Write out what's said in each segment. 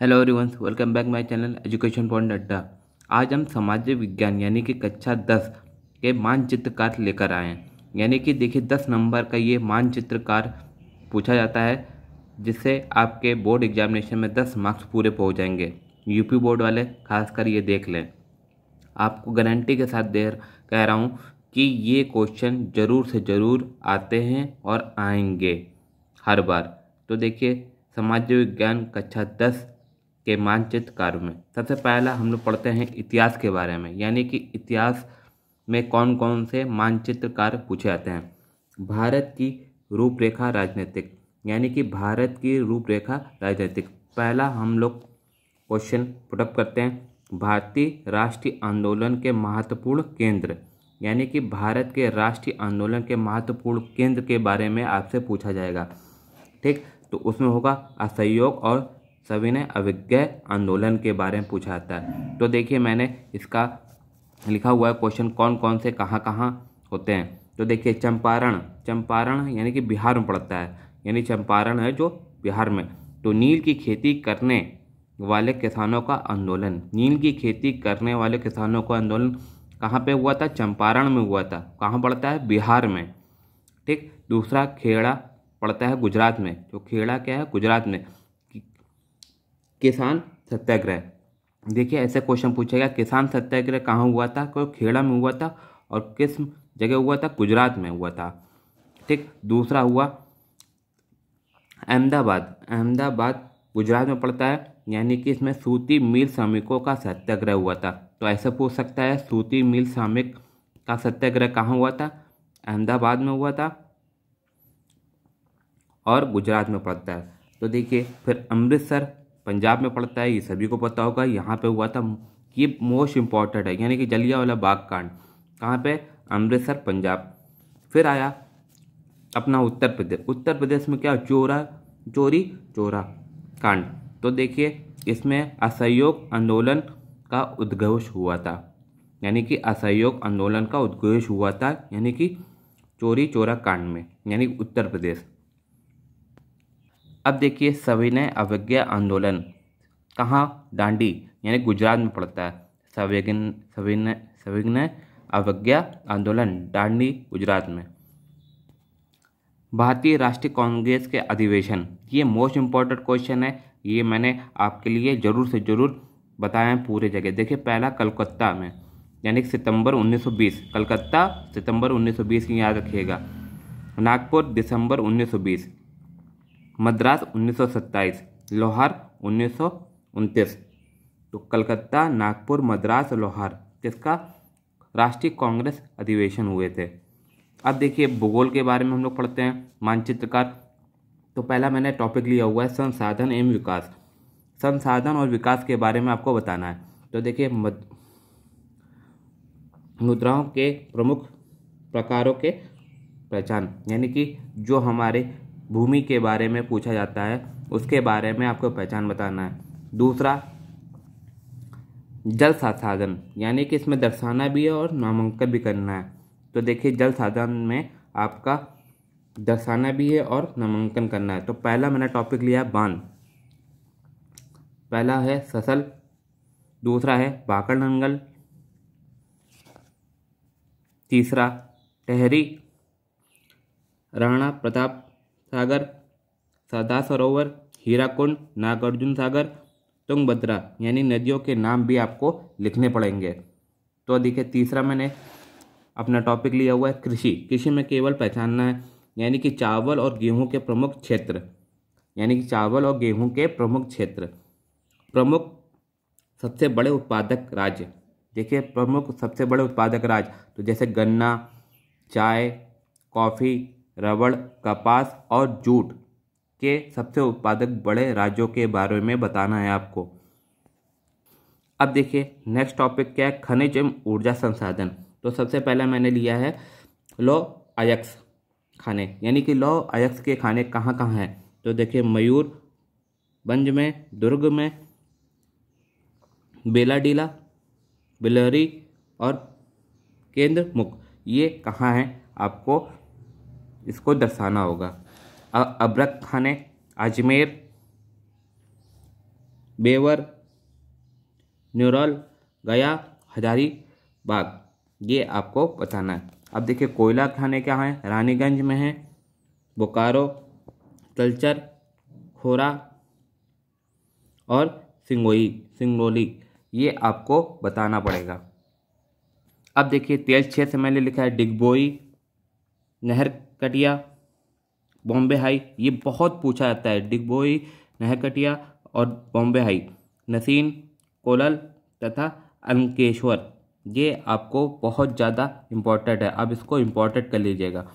hello everyone welcome back my channel education point Adda आज हम समाज विज्ञान यानी कि कक्षा दस के मानचित्रकार लेकर आए हैं यानी कि देखिए दस नंबर का ये मानचित्रकार पूछा जाता है जिससे आपके बोर्ड एग्जामिनेशन में दस मार्क्स पूरे पहुंच जाएंगे यूपी बोर्ड वाले खासकर ये देख लें आपको गारंटी के साथ दे कह रहा हूँ कि ये क्वेश्चन ज़रूर से ज़रूर आते हैं और आएंगे हर बार तो देखिए समाज विज्ञान कक्षा दस के मानचित्र कार्य में सबसे पहला हम लोग पढ़ते हैं इतिहास के बारे में यानी कि इतिहास में कौन कौन से मानचित्र कार्य पूछे जाते हैं भारत की रूपरेखा राजनीतिक यानी कि भारत की रूपरेखा राजनीतिक पहला हम लोग क्वेश्चन पुटअप करते हैं भारतीय राष्ट्रीय आंदोलन के महत्वपूर्ण केंद्र यानी कि भारत के राष्ट्रीय आंदोलन के महत्वपूर्ण केंद्र के बारे में आपसे पूछा जाएगा ठीक तो उसमें होगा असहयोग और सभी ने अविज्ञा आंदोलन के बारे में पूछा जाता है तो देखिए मैंने इसका लिखा हुआ है क्वेश्चन कौन कौन से कहाँ कहाँ होते हैं तो देखिए चंपारण चंपारण यानी कि बिहार में पड़ता है यानी चंपारण है जो बिहार में तो नील की खेती करने वाले किसानों का आंदोलन नील की खेती करने वाले किसानों का आंदोलन कहाँ पे हुआ था चंपारण में हुआ था कहाँ पड़ता है बिहार में ठीक दूसरा खेड़ा पड़ता है गुजरात में तो खेड़ा क्या है गुजरात में किसान सत्याग्रह देखिए ऐसे क्वेश्चन पूछा गया किसान सत्याग्रह कहाँ हुआ था कोई खेड़ा में हुआ था और किस जगह हुआ था गुजरात में हुआ था ठीक दूसरा हुआ अहमदाबाद अहमदाबाद गुजरात में पड़ता है यानी कि इसमें सूती मिल श्रमिकों का सत्याग्रह हुआ था तो ऐसा पूछ सकता है सूती मिल श्रमिक का सत्याग्रह कहाँ हुआ था अहमदाबाद में हुआ था और गुजरात में पड़ता है तो देखिए फिर अमृतसर पंजाब में पड़ता है ये सभी को पता होगा यहाँ पे हुआ था ये मोस्ट इम्पॉर्टेंट है यानी कि जलिया वाला बाग कांड कहाँ पे अमृतसर पंजाब फिर आया अपना उत्तर प्रदेश उत्तर प्रदेश में क्या चोरा चोरी चोरा कांड तो देखिए इसमें असहयोग आंदोलन का उद्घोष हुआ था यानी कि असहयोग आंदोलन का उद्घोष हुआ था यानी कि चोरी चोरा कांड में यानी उत्तर प्रदेश अब देखिए सविनय अवज्ञा आंदोलन कहाँ डांडी यानी गुजरात में पड़ता है सविघ्न सविनय सविघ्न अवज्ञा आंदोलन डांडी गुजरात में भारतीय राष्ट्रीय कांग्रेस के अधिवेशन ये मोस्ट इम्पॉर्टेंट क्वेश्चन है ये मैंने आपके लिए ज़रूर से ज़रूर बताया है पूरे जगह देखिए पहला कलकत्ता में यानी सितंबर 1920 कलकत्ता सितंबर 1920 की याद रखिएगा नागपुर दिसंबर 1920 मद्रास उन्नीस लोहार उन्नीस तो कलकत्ता नागपुर मद्रास लोहार किसका राष्ट्रीय कांग्रेस अधिवेशन हुए थे अब देखिए भूगोल के बारे में हम लोग पढ़ते हैं मानचित्रकार तो पहला मैंने टॉपिक लिया हुआ है संसाधन एवं विकास संसाधन और विकास के बारे में आपको बताना है तो देखिए मुद्राओं के प्रमुख प्रकारों के पहचान यानी कि जो हमारे भूमि के बारे में पूछा जाता है उसके बारे में आपको पहचान बताना है दूसरा जल संसाधन यानी कि इसमें दर्शाना भी है और नामांकन भी करना है तो देखिए जल साधन में आपका दर्शाना भी है और नामांकन करना है तो पहला मैंने टॉपिक लिया बांध पहला है ससल दूसरा है बाकड़ नंगल तीसरा टहरी राणा प्रताप सागर सरदार सरोवर हीराकुंड नागार्जुन सागर तुंगभद्रा यानी नदियों के नाम भी आपको लिखने पड़ेंगे तो देखिए तीसरा मैंने अपना टॉपिक लिया हुआ है कृषि कृषि में केवल पहचानना है यानी कि चावल और गेहूं के प्रमुख क्षेत्र यानी कि चावल और गेहूं के प्रमुख क्षेत्र प्रमुख सबसे बड़े उत्पादक राज्य देखिए प्रमुख सबसे बड़े उत्पादक राज्य तो जैसे गन्ना चाय कॉफ़ी रबड़ कपास और जूट के सबसे उत्पादक बड़े राज्यों के बारे में बताना है आपको अब देखिए नेक्स्ट टॉपिक क्या है खनिज एवं ऊर्जा संसाधन तो सबसे पहले मैंने लिया है लो अयक्स खाने यानी कि लो अयक्स के खाने कहाँ कहाँ हैं तो देखिए मयूर बंज में दुर्ग में बेलाडीला बिलहरी और केंद्र मुख ये कहाँ हैं आपको इसको दर्शाना होगा अब्रक खाने अजमेर बेवर न्यूरल गया हजारी बाग ये आपको बताना है अब देखिए कोयला खाने क्या हैं रानीगंज में हैं बोकारो तलचर खोरा और सिंगोई सिंगोली ये आपको बताना पड़ेगा अब देखिए तेल क्षेत्र मैंने लिखा है डिगबोई नहर कटिया बॉम्बे हाई ये बहुत पूछा जाता है डिगबोई नहर कटिया और बॉम्बे हाई नसीन कोलल तथा अंकेश्वर ये आपको बहुत ज़्यादा इम्पॉर्टेंट है अब इसको इम्पॉर्टेंट कर लीजिएगा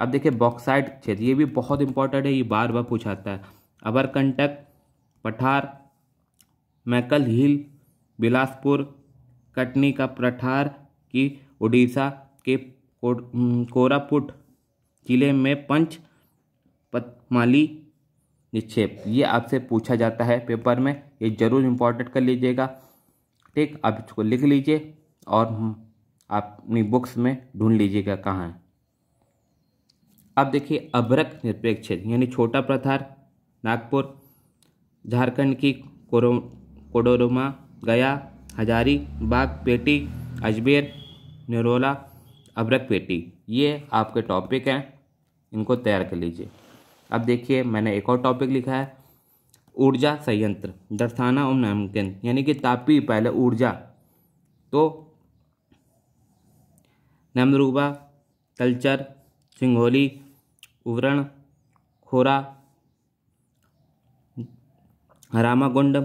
अब देखिए बॉक्साइड क्षेत्र ये भी बहुत इंपॉर्टेंट है ये बार बार पूछा जाता है अबरकंटक पठार मैकल हिल बिलासपुर कटनी का पठार की उड़ीसा के कोरापुट किले में पंच पतमाली निक्षेप ये आपसे पूछा जाता है पेपर में ये जरूर इम्पोर्टेंट कर लीजिएगा ठीक आप इसको लिख लीजिए और आप अपनी बुक्स में ढूंढ लीजिएगा कहाँ है अब देखिए अभ्रक निरपेक्ष यानी छोटा प्रथार नागपुर झारखंड की कोरो कोडोरमा गया हजारी बाग पेटी अजमेर निरोला अभ्रक पेटी ये आपके टॉपिक हैं इनको तैयार कर लीजिए अब देखिए मैंने एक और टॉपिक लिखा है ऊर्जा संयंत्र दर्शाना और नामकिन यानी कि तापी पहले ऊर्जा तो नमरूबा तलचर सिंगोली उवरण खोरा रामागुंड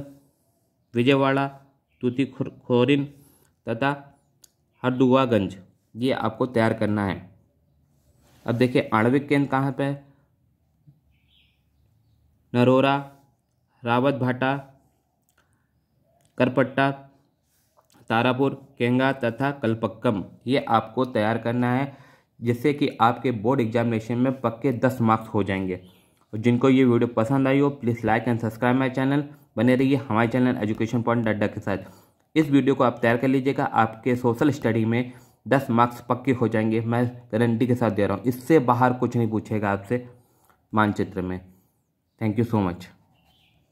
विजयवाड़ा तूती खोरिन तथा हरदुआगंज ये आपको तैयार करना है अब देखिए आणविक केंद्र कहाँ पे है नरोरा रावत भाटा करपट्टा तारापुर केंगा तथा कलपक्कम ये आपको तैयार करना है जिससे कि आपके बोर्ड एग्जामिनेशन में पक्के दस मार्क्स हो जाएंगे और जिनको ये वीडियो पसंद आई हो please like and subscribe my channel बने रहिए हमारे चैनल एजुकेशन पॉइंट डड्डा के साथ इस वीडियो को आप तैयार कर लीजिएगा आपके सोशल स्टडी में दस मार्क्स पक्के हो जाएंगे मैं गारंटी के साथ दे रहा हूँ इससे बाहर कुछ नहीं पूछेगा आपसे मानचित्र में थैंक यू सो मच